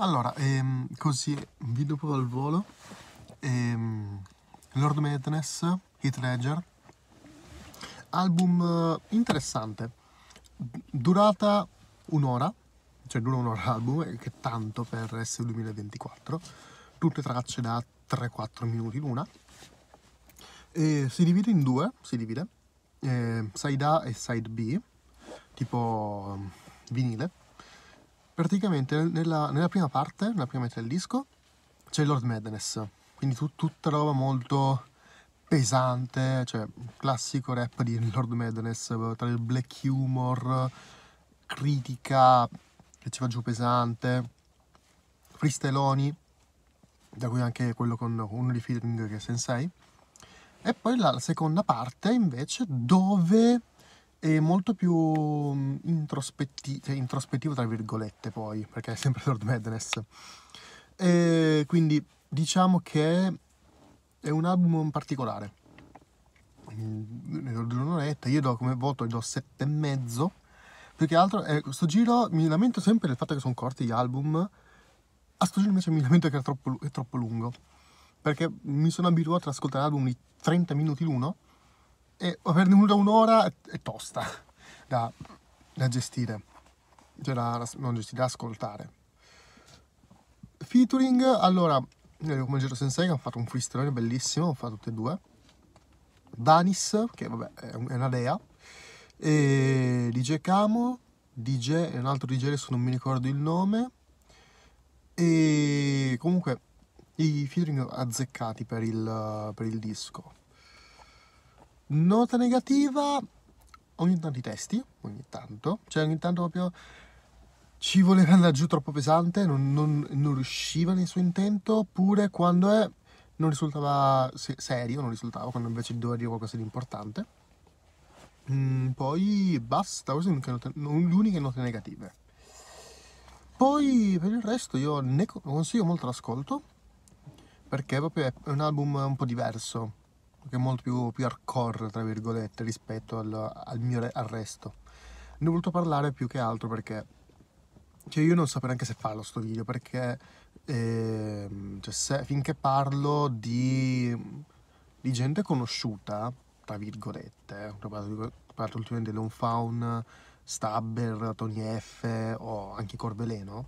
Allora, ehm, così vi dopo al volo, ehm, Lord Madness, Hit Ledger, album eh, interessante, durata un'ora, cioè dura un'ora l'album, eh, che tanto per essere 2024, tutte tracce da 3-4 minuti l'una, e si divide in due, si divide, eh, side A e side B, tipo ehm, vinile, praticamente nella, nella, prima parte, nella prima metà del disco, c'è Lord Madness, quindi tu, tutta roba molto pesante, cioè classico rap di Lord Madness, tra il black humor, critica che ci va giù pesante, freesteloni, da cui anche quello con uno di featuring che è Sensei, e poi la, la seconda parte invece dove è molto più mm, introspetti- cioè, introspettivo, tra virgolette, poi, perché è sempre Lord Madness. E quindi diciamo che è un album particolare. Ne do un'oretta, io do come voto, do sette e mezzo. Più che altro, eh, sto giro mi lamento sempre del fatto che sono corti gli album, a sto giro invece mi lamento che è troppo, è troppo lungo. Perché mi sono abituato ad ascoltare album di 30 minuti l'uno e averne venuta un'ora è, tosta da, da gestire, cioè da, non gestire, da ascoltare. Featuring, allora, come Giro Sensei che hanno fatto un freestyle bellissimo, fatto tutte e due. Danis, che vabbè è una dea, e DJ Camo, DJ e un altro DJ adesso non mi ricordo il nome, e comunque i featuring azzeccati per il, per il disco. Nota negativa, ogni tanto i testi, ogni tanto, cioè ogni tanto proprio ci voleva andare giù troppo pesante, non, non, non riusciva nel suo intento, oppure quando è, non risultava serio, non risultava, quando invece doveva dire qualcosa di importante. Mm, poi basta, queste sono le uniche note negative. Poi per il resto io ne consiglio molto l'ascolto, perché proprio è un album un po' diverso che è molto più, più hardcore, tra virgolette, rispetto al, al mio arresto Ne ho voluto parlare più che altro perché cioè io non so neanche se farlo sto video perché eh, cioè se, finché parlo di, di, gente conosciuta, tra virgolette, ho eh, parlato ultimamente di Lone Faun, Stabber, Tony F o anche Corveleno,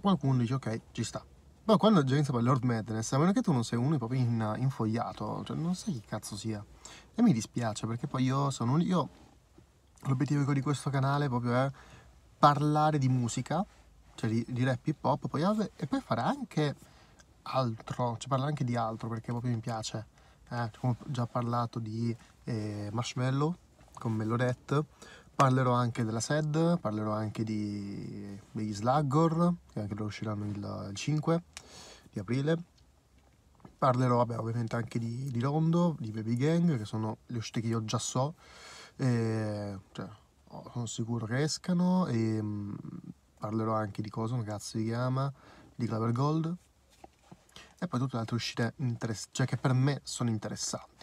qualcuno dice ok, ci sta, ma quando la gente per Lord Madness, a meno che tu non sei uno proprio in, infogliato, cioè non sai chi cazzo sia. E mi dispiace perché poi io sono un, io l'obiettivo di questo canale proprio è eh, parlare di musica, cioè di, di rap hip hop, poi e poi fare anche altro, cioè parlare anche di altro perché proprio mi piace. Eh, come ho già parlato di eh, Marshmallow con Mellorette, Parlerò anche della SED, parlerò anche di, degli Sluggor, che anche loro usciranno il, il 5 di aprile. Parlerò vabbè, ovviamente anche di, di, Rondo, di Baby Gang, che sono le uscite che io già so, e, cioè, sono sicuro che escano. E, mh, mm, parlerò anche di Cosmo, cazzo si chiama, di Clover Gold. E poi tutte le altre uscite cioè, che per me sono interessanti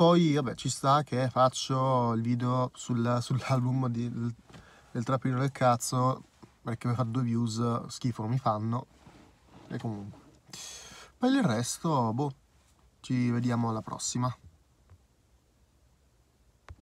poi vabbè, ci sta che faccio il video sul, sull'album di, del, del trappino del cazzo perché mi fa due views schifo non mi fanno e comunque per il resto boh ci vediamo alla prossima